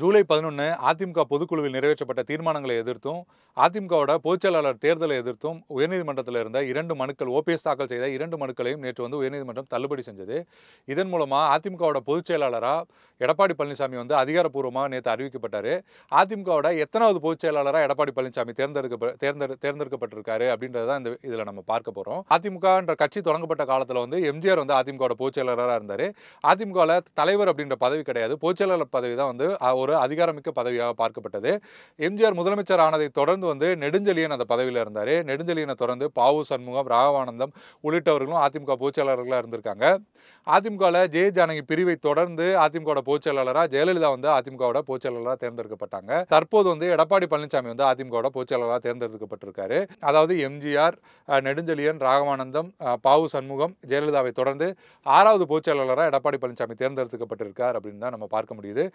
ஜூலை பதினொன்று அதிமுக பொதுக்குழுவில் நிறைவேற்றப்பட்ட தீர்மானங்களை எதிர்த்தும் அதிமுகவோட பொதுச்செயலாளர் தேர்தலை எதிர்த்தும் உயர்நீதிமன்றத்தில் இருந்த இரண்டு மனுக்கள் ஓபிஎஸ் தாக்கல் செய்த இரண்டு மனுக்களையும் நேற்று வந்து உயர்நீதிமன்றம் தள்ளுபடி செஞ்சது இதன் மூலமாக அதிமுகவோட பொதுச்செயலாளராக எடப்பாடி பழனிசாமி வந்து அதிகாரப்பூர்வமாக நேற்று அறிவிக்கப்பட்டார் அதிமுகவோட எத்தனாவது பொதுச்செயலாளராக எடப்பாடி பழனிசாமி தேர்ந்தெடுக்க தேர்ந்தெடு தேர்ந்தெடுக்கப்பட்டிருக்காரு அப்படின்றத இந்த இதில் நம்ம பார்க்க போகிறோம் அதிமுகன்ற கட்சி தொடங்கப்பட்ட காலத்தில் வந்து எம்ஜிஆர் வந்து அதிமுகவோட பொதுச்செயலாளராக இருந்தார் அதிமுகவில் தலைவர் அப்படின்ற பதவி கிடையாது பொதுச்செயலாளர் பதவி தான் வந்து ஒரு அதிகாரமிக்க பதவியாக பார்க்கப்பட்டது எம்ஜிஆர் முதலமைச்சர் ஆனதை தொடர்ந்து வந்து நெடுஞ்செழியன் அந்த பதவியில் இருந்தார் நெடுஞ்செழியனை தொடர்ந்து பாவு சண்முகம் ராகவானந்தம் உள்ளிட்டவர்களும் அதிமுக பொதுச்செயலாளர்களாக இருந்திருக்காங்க அதிமுகவில் ஜெய ஜானகி பிரிவை தொடர்ந்து அதிமுகவோட பொதுச்செயலாளராக ஜெயலலிதா வந்து அதிமுகவோட பொதுச்செயலாளராக தேர்ந்தெடுக்கப்பட்டாங்க தற்போது வந்து எடப்பாடி பழனிசாமி வந்து அதிமுகவோட பொதுச்செயலாளராக தேர்ந்தெடுக்கப்பட்டிருக்காரு அதாவது எம்ஜிஆர் நெடுஞ்செழியன் ராகவானந்தம் பாவு சண்முகம் ஜெயலலிதாவை தொடர்ந்து ஆறாவது பொதுச்செயலாளராக எடப்பாடி பழனிசாமி தேர்ந்தெடுக்கப்பட்டிருக்கார் அப்படின்னு தான் நம்ம பார்க்க முடியுது